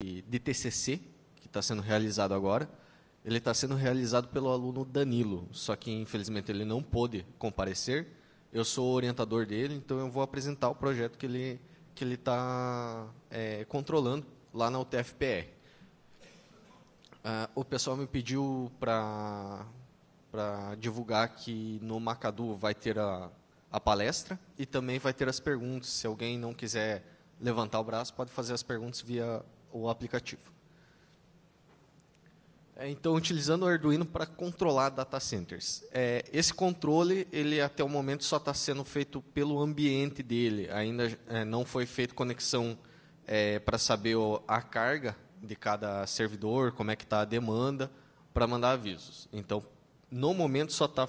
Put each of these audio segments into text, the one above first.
de TCC, que está sendo realizado agora, ele está sendo realizado pelo aluno Danilo, só que infelizmente ele não pôde comparecer. Eu sou o orientador dele, então eu vou apresentar o projeto que ele que ele está é, controlando lá na UTFPR. Ah, o pessoal me pediu para para divulgar que no Macadu vai ter a, a palestra e também vai ter as perguntas. Se alguém não quiser levantar o braço, pode fazer as perguntas via o aplicativo. É, então, utilizando o Arduino para controlar data centers. É, esse controle, ele até o momento só está sendo feito pelo ambiente dele. Ainda é, não foi feita conexão é, para saber a carga de cada servidor, como é que está a demanda, para mandar avisos. Então, no momento só está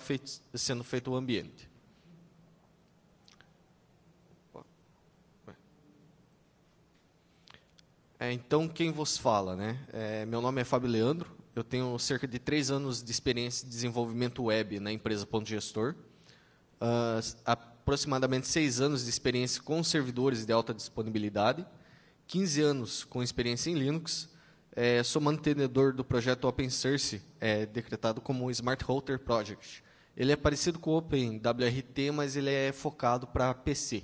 sendo feito o ambiente. É, então, quem vos fala? Né? É, meu nome é Fábio Leandro, eu tenho cerca de três anos de experiência de desenvolvimento web na empresa Ponto Gestor, uh, aproximadamente seis anos de experiência com servidores de alta disponibilidade, 15 anos com experiência em Linux, é, sou mantenedor do projeto Open Source, é, decretado como Smart Router Project. Ele é parecido com o Open WRT, mas ele é focado para PC.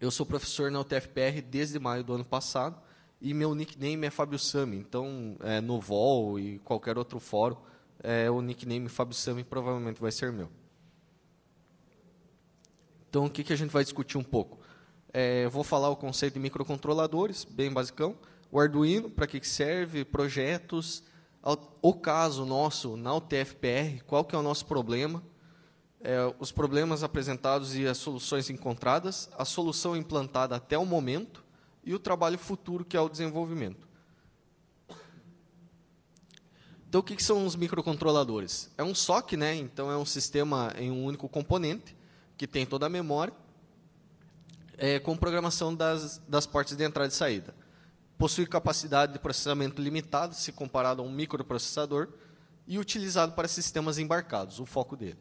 Eu sou professor na UTFPR desde maio do ano passado e meu nickname é Fábio Sami. Então, é, no Vol e qualquer outro fórum, é, o nickname Fábio Sami provavelmente vai ser meu. Então, o que, que a gente vai discutir um pouco? É, vou falar o conceito de microcontroladores, bem basicão. O Arduino, para que, que serve, projetos. O caso nosso na UTFPR, qual que é o nosso problema é, os problemas apresentados e as soluções encontradas, a solução implantada até o momento e o trabalho futuro, que é o desenvolvimento. Então, o que, que são os microcontroladores? É um SOC, né? então é um sistema em um único componente, que tem toda a memória, é, com programação das, das portas de entrada e saída. Possui capacidade de processamento limitada, se comparado a um microprocessador, e utilizado para sistemas embarcados, o foco dele.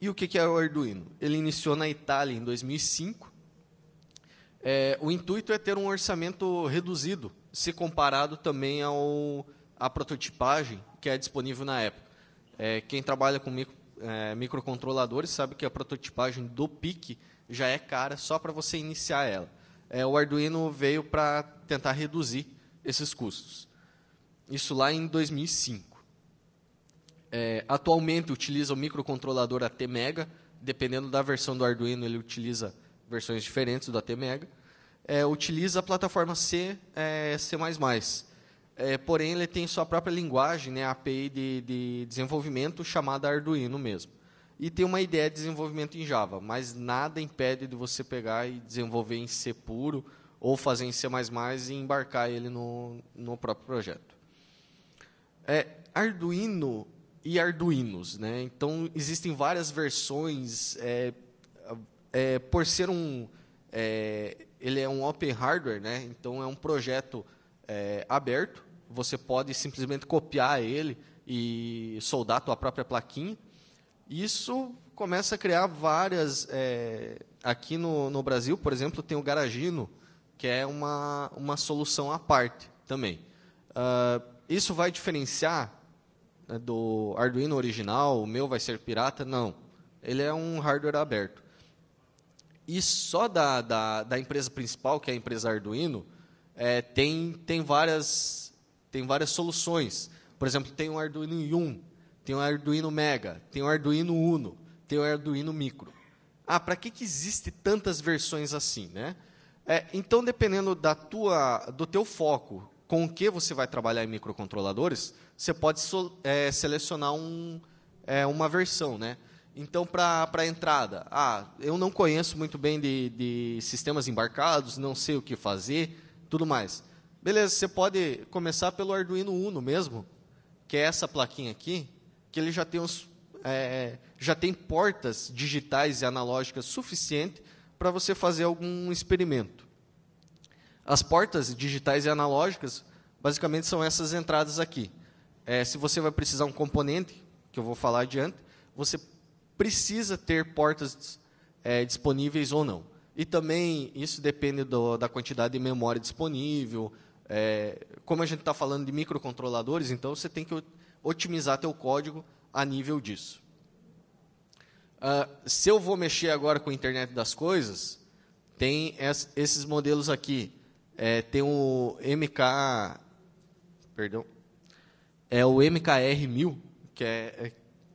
E o que é o Arduino? Ele iniciou na Itália em 2005. É, o intuito é ter um orçamento reduzido, se comparado também ao, à prototipagem que é disponível na época. É, quem trabalha com micro, é, microcontroladores sabe que a prototipagem do PIC já é cara só para você iniciar ela. É, o Arduino veio para tentar reduzir esses custos. Isso lá em 2005. É, atualmente utiliza o microcontrolador ATmega, dependendo da versão do Arduino, ele utiliza versões diferentes do ATmega. É, utiliza a plataforma C, é, C++. É, porém, ele tem sua própria linguagem, né, API de, de desenvolvimento, chamada Arduino mesmo. E tem uma ideia de desenvolvimento em Java, mas nada impede de você pegar e desenvolver em C puro, ou fazer em C++ e embarcar ele no, no próprio projeto. É, Arduino e Arduinos. Né? Então, existem várias versões. É, é, por ser um... É, ele é um open hardware, né? então é um projeto é, aberto. Você pode simplesmente copiar ele e soldar a tua própria plaquinha. Isso começa a criar várias... É, aqui no, no Brasil, por exemplo, tem o Garagino, que é uma, uma solução à parte também. Uh, isso vai diferenciar né, do Arduino original, o meu vai ser pirata, não. Ele é um hardware aberto. E só da, da, da empresa principal, que é a empresa Arduino, é, tem, tem, várias, tem várias soluções. Por exemplo, tem o Arduino Yum, tem o Arduino Mega, tem o Arduino Uno, tem o Arduino Micro. Ah, para que, que existe tantas versões assim, né? É, então, dependendo da tua, do teu foco, com o que você vai trabalhar em microcontroladores, você pode so, é, selecionar um, é, uma versão. Né? Então, para a entrada, ah, eu não conheço muito bem de, de sistemas embarcados, não sei o que fazer, tudo mais. Beleza, você pode começar pelo Arduino Uno mesmo, que é essa plaquinha aqui, que ele já tem uns é, já tem portas digitais e analógicas suficiente para você fazer algum experimento. As portas digitais e analógicas, basicamente, são essas entradas aqui. É, se você vai precisar um componente, que eu vou falar adiante, você precisa ter portas é, disponíveis ou não. E também isso depende do, da quantidade de memória disponível. É, como a gente está falando de microcontroladores, então você tem que otimizar seu código a nível disso. Uh, se eu vou mexer agora com a internet das coisas, tem es, esses modelos aqui. É, tem o MK. Perdão. É o MKR1000, que, é,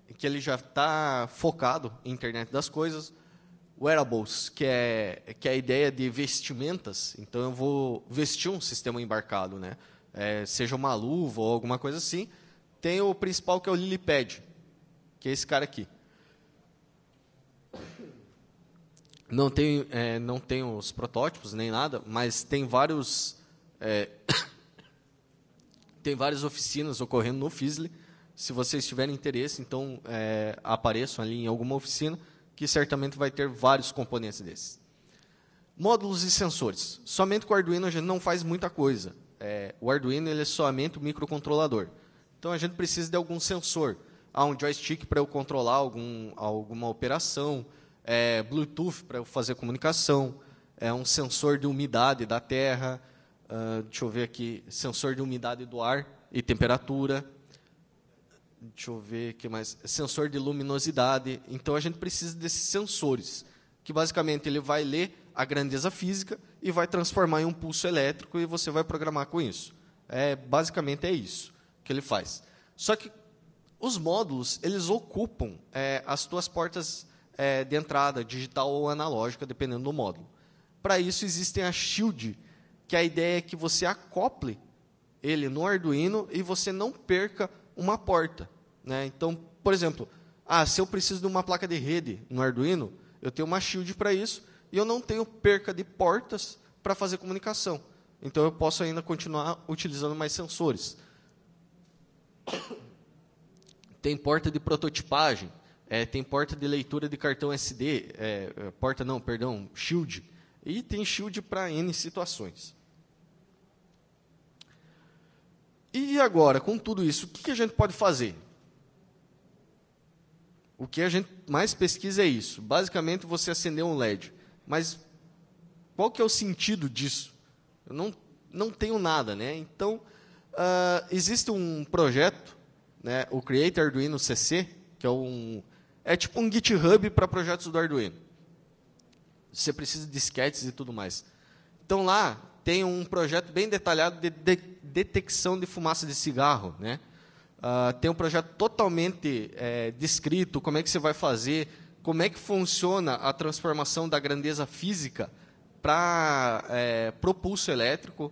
é, que ele já está focado em internet das coisas. Wearables, que é, que é a ideia de vestimentas. Então, eu vou vestir um sistema embarcado, né? É, seja uma luva ou alguma coisa assim. Tem o principal, que é o Lilipad, que é esse cara aqui. não tem, é, não tem os protótipos nem nada, mas tem vários é, tem várias oficinas ocorrendo no Fisle. Se vocês tiverem interesse, então é, apareçam ali em alguma oficina, que certamente vai ter vários componentes desses. Módulos e sensores. Somente com o Arduino a gente não faz muita coisa. É, o Arduino ele é somente o microcontrolador. Então a gente precisa de algum sensor, ah, um joystick para eu controlar algum, alguma operação, é, Bluetooth para fazer comunicação, é um sensor de umidade da terra, uh, deixa eu ver aqui, sensor de umidade do ar e temperatura, deixa eu ver que mais, sensor de luminosidade. Então a gente precisa desses sensores, que basicamente ele vai ler a grandeza física e vai transformar em um pulso elétrico e você vai programar com isso. É, basicamente é isso que ele faz. Só que os módulos, eles ocupam é, as tuas portas é, de entrada, digital ou analógica, dependendo do módulo. Para isso existem a Shield, que a ideia é que você acople ele no Arduino e você não perca uma porta. Né? Então, por exemplo, ah, se eu preciso de uma placa de rede no Arduino, eu tenho uma Shield para isso e eu não tenho perca de portas para fazer comunicação. Então, eu posso ainda continuar utilizando mais sensores. Tem porta de prototipagem, é, tem porta de leitura de cartão SD, é, é, porta não, perdão, shield, e tem shield para N situações. E agora, com tudo isso, o que, a gente pode fazer? O que a gente mais pesquisa é isso. Basicamente, você acendeu um LED. Mas qual que é o sentido disso? Eu não, não tenho nada, né? Então, uh, existe um projeto, né, o Create Arduino CC, que é um, é tipo um GitHub para projetos do Arduino. Você precisa de disquetes e tudo mais. Então lá tem um projeto bem detalhado de, de detecção de fumaça de cigarro, né? Uh, tem um projeto totalmente é, descrito, como é que você vai fazer, como é que funciona a transformação da grandeza física para é, propulso elétrico,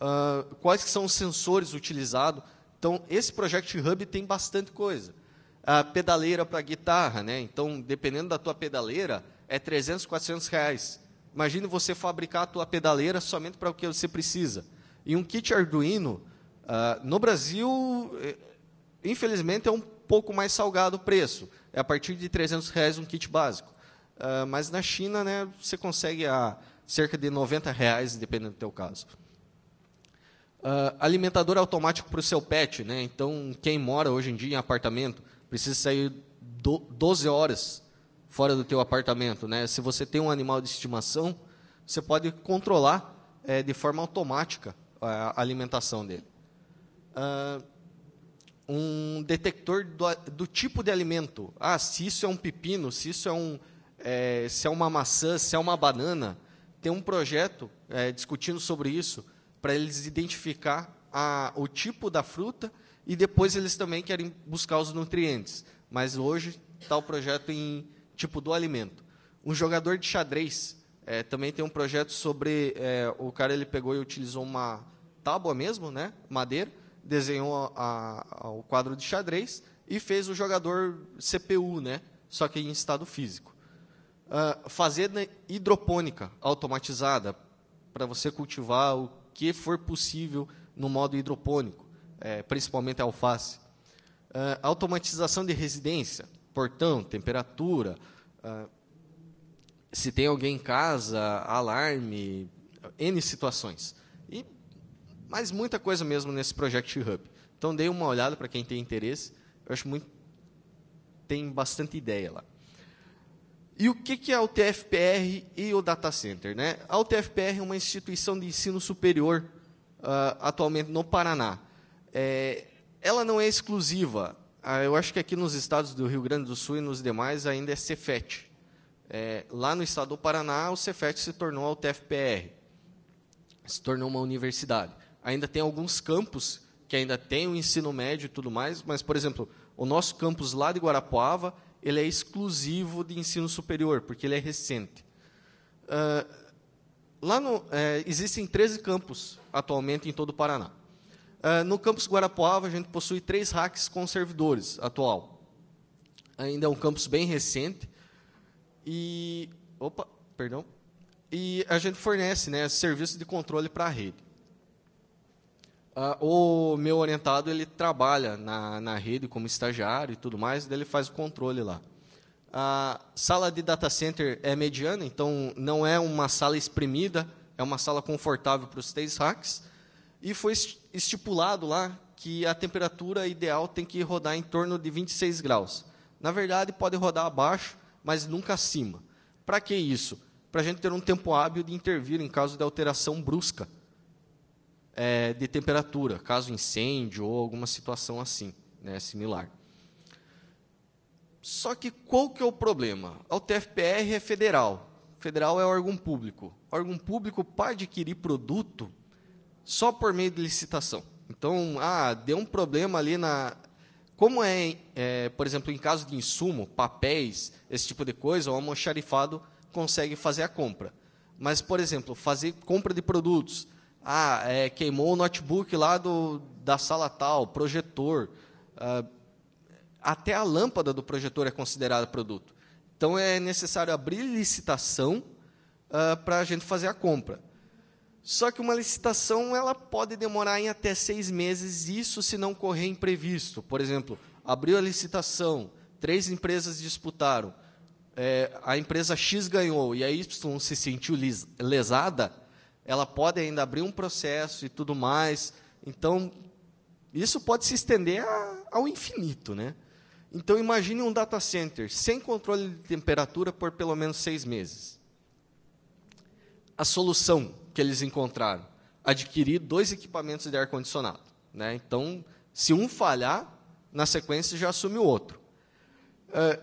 uh, quais que são os sensores utilizados. Então, esse Project Hub tem bastante coisa a pedaleira para guitarra, né? Então, dependendo da tua pedaleira, é 300, 400 reais. Imagine você fabricar a tua pedaleira somente para o que você precisa. E um kit Arduino, uh, no Brasil, eh, infelizmente, é um pouco mais salgado o preço. É a partir de 300 reais um kit básico. Uh, mas na China, né, você consegue a cerca de 90 reais, dependendo do teu caso. Uh, alimentador automático para o seu pet. Né? Então, quem mora hoje em dia em apartamento precisa sair 12 horas fora do teu apartamento. Né? Se você tem um animal de estimação, você pode controlar é, de forma automática a alimentação dele. Uh, um detector do, do, tipo de alimento. Ah, se isso é um pepino, se isso é, um, é, se é uma maçã, se é uma banana. Tem um projeto é, discutindo sobre isso, para eles identificar a, o tipo da fruta e depois eles também querem buscar os nutrientes. Mas hoje está o projeto em tipo do alimento. Um jogador de xadrez é, também tem um projeto sobre é, o cara ele pegou e utilizou uma tábua mesmo, né, madeira, desenhou a, a, o quadro de xadrez e fez o jogador CPU, né, só que em estado físico. Uh, fazenda hidropônica automatizada para você cultivar o que for possível no modo hidropônico é, principalmente a alface. Uh, automatização de residência, portão, temperatura. Uh, se tem alguém em casa, alarme, N situações. E mais muita coisa mesmo nesse Project Hub. Então, dei uma olhada para quem tem interesse. Eu acho muito... Tem bastante ideia lá. E o que, que é o TFPR e o Data Center? Né? A UTFPR é uma instituição de ensino superior uh, atualmente no Paraná é, ela não é exclusiva. Ah, eu acho que aqui nos estados do Rio Grande do Sul e nos demais ainda é Cefet. É, lá no estado do Paraná, o Cefet se tornou a UTFPR, se tornou uma universidade. Ainda tem alguns campos que ainda tem o ensino médio e tudo mais, mas, por exemplo, o nosso campus lá de Guarapuava, ele é exclusivo de ensino superior, porque ele é recente. Uh, lá no, é, existem 13 campos atualmente em todo o Paraná. Uh, no campus Guarapuava, a gente possui três racks com servidores atual. Ainda é um campus bem recente. E. Opa, perdão. E a gente fornece né, serviço de controle para a rede. Uh, o meu orientado ele trabalha na, na rede como estagiário e tudo mais, daí ele faz o controle lá. A sala de data center é mediana, então não é uma sala espremida, é uma sala confortável para os três racks e foi estipulado lá que a temperatura ideal tem que rodar em torno de 26 graus. Na verdade, pode rodar abaixo, mas nunca acima. Para que isso? Para a gente ter um tempo hábil de intervir em caso de alteração brusca é, de temperatura, caso incêndio ou alguma situação assim, né, similar. Só que qual que é o problema? A UTFPR é federal. Federal é órgão público. órgão público, para adquirir produto, só por meio de licitação. Então, ah, deu um problema ali na. Como é, é por exemplo, em caso de insumo, papéis, esse tipo de coisa, o almoxarifado consegue fazer a compra. Mas, por exemplo, fazer compra de produtos. Ah, é, queimou o notebook lá do, da sala tal, projetor. Ah, até a lâmpada do projetor é considerada produto. Então, é necessário abrir licitação ah, para a gente fazer a compra. Só que uma licitação ela pode demorar em até seis meses, isso se não correr imprevisto. Por exemplo, abriu a licitação, três empresas disputaram, é, a empresa X ganhou e a Y se sentiu lesada, ela pode ainda abrir um processo e tudo mais. Então, isso pode se estender a, ao infinito. Né? Então, imagine um data center sem controle de temperatura por pelo menos seis meses. A solução que eles encontraram? Adquirir dois equipamentos de ar-condicionado. Né? Então, se um falhar, na sequência já assume o outro. É,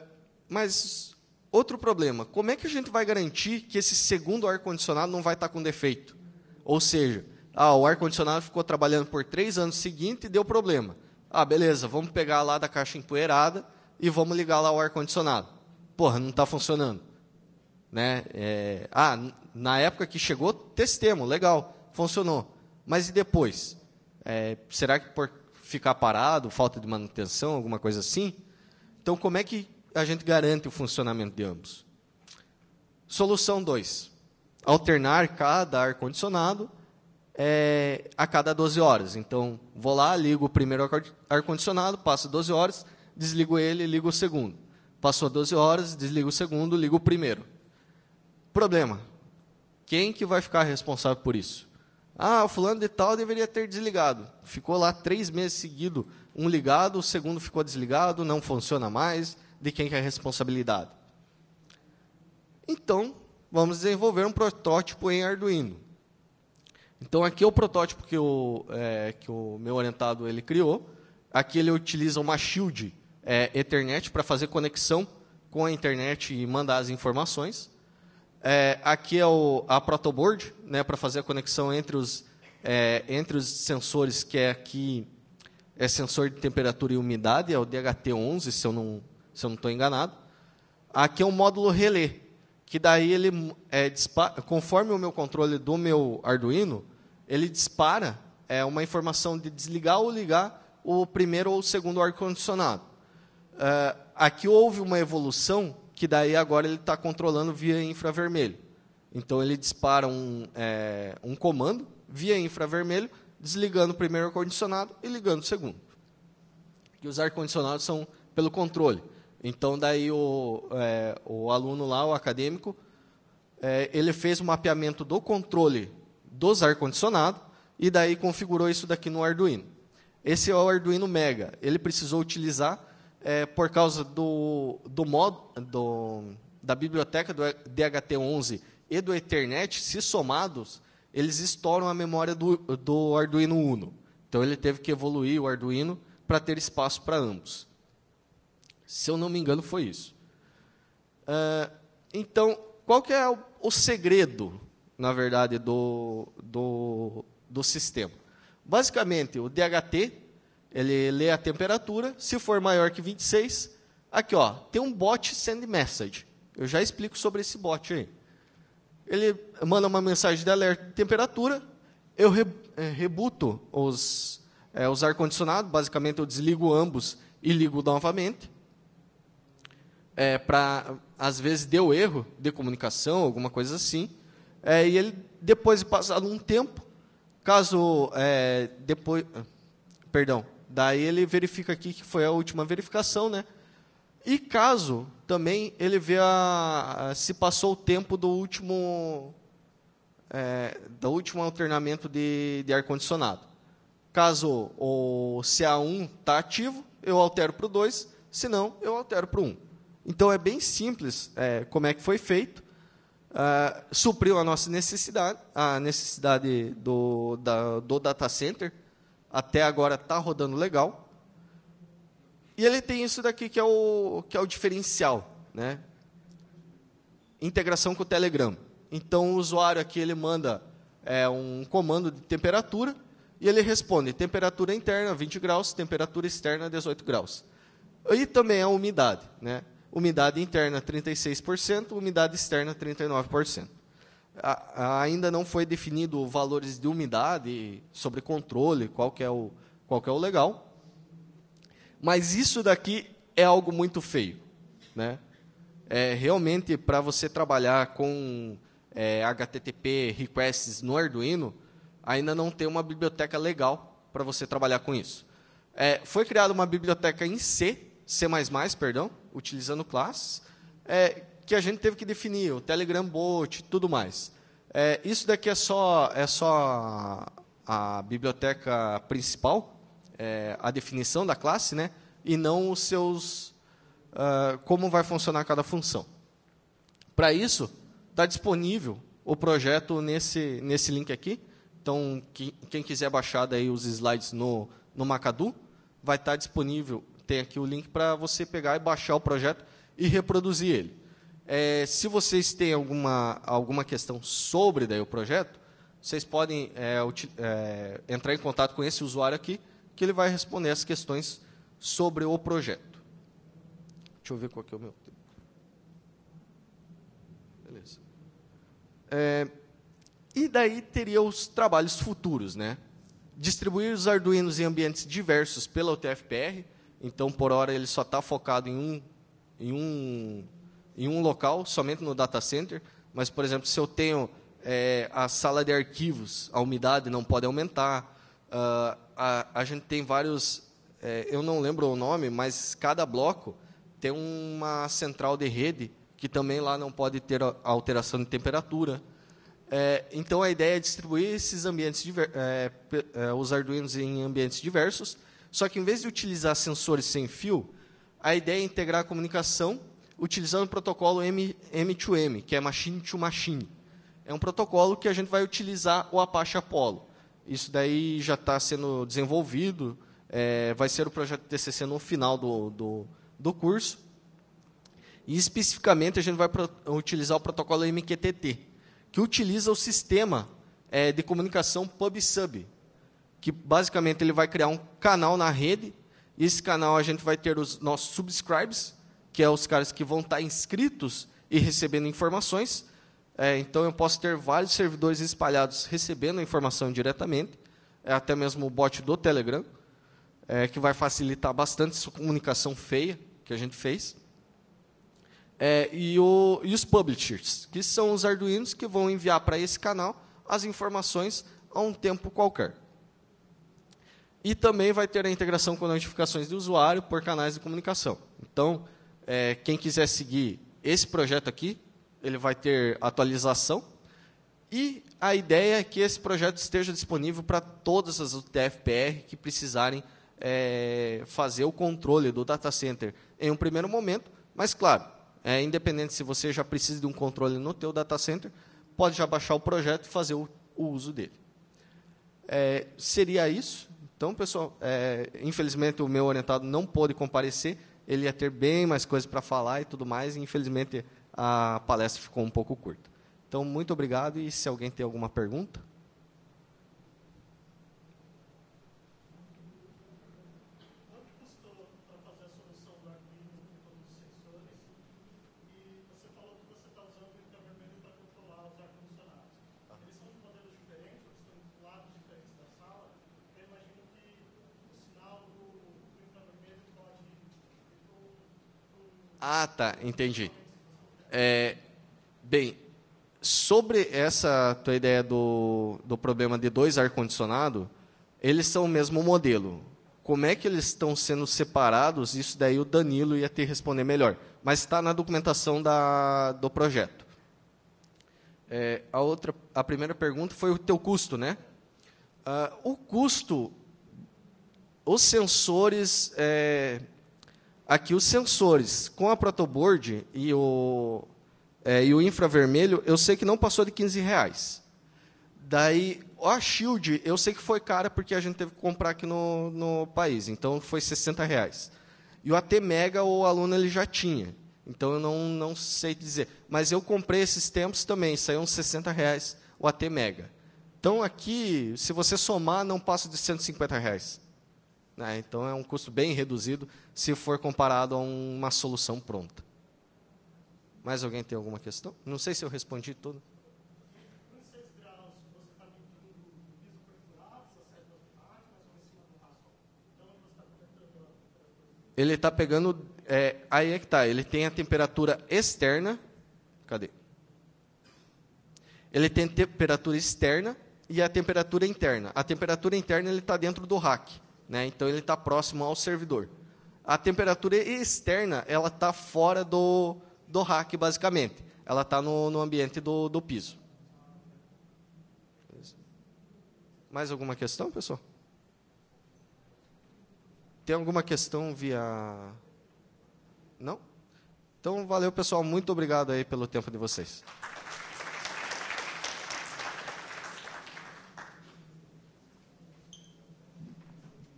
mas outro problema, como é que a gente vai garantir que esse segundo ar-condicionado não vai estar com defeito? Ou seja, ah, o ar-condicionado ficou trabalhando por três anos seguintes e deu problema. Ah, beleza, vamos pegar lá da caixa empoeirada e vamos ligar lá o ar-condicionado. Porra, não está funcionando. Né? É, ah, na época que chegou, testemos, legal, funcionou. Mas e depois? É, será que por ficar parado, falta de manutenção, alguma coisa assim? Então, como é que a gente garante o funcionamento de ambos? Solução 2. Alternar cada ar-condicionado é, a cada 12 horas. Então, vou lá, ligo o primeiro ar-condicionado, passa 12 horas, desligo ele ligo o segundo. Passou 12 horas, desligo o segundo, ligo o primeiro. Problema. Quem que vai ficar responsável por isso? Ah, o fulano de tal deveria ter desligado. Ficou lá três meses seguido, um ligado, o segundo ficou desligado, não funciona mais. De quem que é a responsabilidade? Então, vamos desenvolver um protótipo em Arduino. Então, aqui é o protótipo que, o é, que o meu orientado ele criou. Aqui ele utiliza uma shield é, Ethernet para fazer conexão com a internet e mandar as informações. É, aqui é o, a protoboard, né, para fazer a conexão entre os, é, entre os sensores, que é aqui é sensor de temperatura e umidade, é o DHT11, se eu não se eu não estou enganado. Aqui é um módulo relé, que daí ele é, dispara, conforme o meu controle do meu Arduino, ele dispara é, uma informação de desligar ou ligar o primeiro ou o segundo ar condicionado. É, aqui houve uma evolução que daí agora ele está controlando via infravermelho. Então ele dispara um, é, um comando via infravermelho, desligando o primeiro ar-condicionado e ligando o segundo. E os ar-condicionados são pelo controle. Então daí o, é, o aluno lá, o acadêmico, é, ele fez o mapeamento do controle dos ar condicionados e daí configurou isso daqui no Arduino. Esse é o Arduino Mega. Ele precisou utilizar é, por causa do, do modo do, da biblioteca do DHT11 e do Ethernet, se somados, eles estouram a memória do, do Arduino Uno. Então ele teve que evoluir o Arduino para ter espaço para ambos. Se eu não me engano, foi isso. Uh, então, qual que é o, o segredo, na verdade, do, do, do sistema? Basicamente, o DHT ele lê a temperatura, se for maior que 26, aqui ó, tem um bot send message. Eu já explico sobre esse bot aí. Ele manda uma mensagem de alerta de temperatura, eu re, é, rebuto os, é, os ar-condicionado, basicamente eu desligo ambos e ligo novamente. É, pra, às vezes deu erro de comunicação, alguma coisa assim. É, e ele, depois de passado um tempo, caso é, depois. Perdão, Daí ele verifica aqui que foi a última verificação, né? E caso também ele vê a, a, se passou o tempo do último é, do último alternamento de, de ar condicionado. Caso o CA1 está ativo, eu altero para o 2, se não, eu altero para o 1. Então é bem simples é, como é que foi feito. Uh, supriu a nossa necessidade, a necessidade do, da, do data center, até agora está rodando legal. E ele tem isso daqui que é o, que é o diferencial, né? Integração com o Telegram. Então, o usuário aqui ele manda é, um comando de temperatura e ele responde temperatura interna 20 graus, temperatura externa 18 graus. E também a umidade, né? Umidade interna 36%, umidade externa 39% ainda não foi definido valores de umidade, sobre controle, qual que é o, qual que é o legal. Mas isso daqui é algo muito feio. Né? É, realmente, para você trabalhar com é, HTTP requests no Arduino, ainda não tem uma biblioteca legal para você trabalhar com isso. É, foi criada uma biblioteca em C, C++, perdão, utilizando classes, é, que a gente teve que definir, o Telegram Bot, tudo mais. É, isso daqui é só, é só a biblioteca principal, é, a definição da classe, né? e não os seus... Uh, como vai funcionar cada função. Para isso, está disponível o projeto nesse, nesse link aqui. Então, que, quem quiser baixar daí os slides no, no Macadu, vai estar tá disponível, tem aqui o link para você pegar e baixar o projeto e reproduzir ele. É, se vocês têm alguma, alguma questão sobre daí o projeto, vocês podem é, é, entrar em contato com esse usuário aqui, que ele vai responder as questões sobre o projeto. Deixa eu ver qual é o meu tempo. Beleza. É, e daí teria os trabalhos futuros, né? Distribuir os arduinos em ambientes diversos pela UTF-PR. Então, por hora, ele só está focado em um, em um em um local, somente no data center, mas, por exemplo, se eu tenho é, a sala de arquivos, a umidade não pode aumentar, uh, a, a gente tem vários, é, eu não lembro o nome, mas cada bloco tem uma central de rede que também lá não pode ter alteração de temperatura. É, então, a ideia é distribuir esses ambientes, é, é, os Arduinos em ambientes diversos, só que, em vez de utilizar sensores sem fio, a ideia é integrar a comunicação utilizando o protocolo M, 2 m que é Machine to Machine. É um protocolo que a gente vai utilizar o Apache Apollo. Isso daí já está sendo desenvolvido, é, vai ser o projeto TCC no final do, do, do curso. E especificamente a gente vai utilizar o protocolo MQTT, que utiliza o sistema é, de comunicação pub-sub, que basicamente ele vai criar um canal na rede. Esse canal a gente vai ter os nossos subscribes, que é os caras que vão estar inscritos e recebendo informações. É, então, eu posso ter vários servidores espalhados recebendo a informação diretamente, é, até mesmo o bot do Telegram, é, que vai facilitar bastante essa comunicação feia que a gente fez. É, e, o, e, os publishers, que são os arduinos que vão enviar para esse canal as informações a um tempo qualquer. E também vai ter a integração com notificações de usuário por canais de comunicação. Então, é, quem quiser seguir esse projeto aqui, ele vai ter atualização. E a ideia é que esse projeto esteja disponível para todas as UTF-PR que precisarem é, fazer o controle do data center em um primeiro momento, mas claro, é, independente se você já precisa de um controle no teu data center, pode já baixar o projeto e fazer o, o uso dele. É, seria isso. Então, pessoal, é, infelizmente o meu orientado não pôde comparecer, ele ia ter bem mais coisas para falar e tudo mais, e infelizmente a palestra ficou um pouco curta. Então, muito obrigado e se alguém tem alguma pergunta. Ah, tá, entendi. É, bem, sobre essa tua ideia do, do problema de dois ar-condicionado, eles são o mesmo modelo. Como é que eles estão sendo separados? Isso daí o Danilo ia te responder melhor. Mas está na documentação da, do projeto. É, a, outra, a primeira pergunta foi o teu custo, né? Ah, o custo, os sensores... É, aqui os sensores com a protoboard e o, é, e o infravermelho, eu sei que não passou de 15 reais. Daí, a Shield, eu sei que foi cara porque a gente teve que comprar aqui no, no país, então foi 60 reais. E o AT Mega, o aluno ele já tinha, então eu não, não sei dizer. Mas eu comprei esses tempos também, saiu uns 60 reais o AT Mega. Então aqui, se você somar, não passa de 150 reais. Né? Então, é um custo bem reduzido se for comparado a um, uma solução pronta. Mais alguém tem alguma questão? Não sei se eu respondi tudo. Ele está pegando. É, aí é que está. Ele tem a temperatura externa. Cadê? Ele tem temperatura externa e a temperatura interna. A temperatura interna ele está dentro do rack. Né? Então, ele está próximo ao servidor. A temperatura externa ela está fora do, do rack, basicamente. Ela está no, no ambiente do, do piso. Mais alguma questão, pessoal? Tem alguma questão via. Não? Então, valeu, pessoal. Muito obrigado aí pelo tempo de vocês.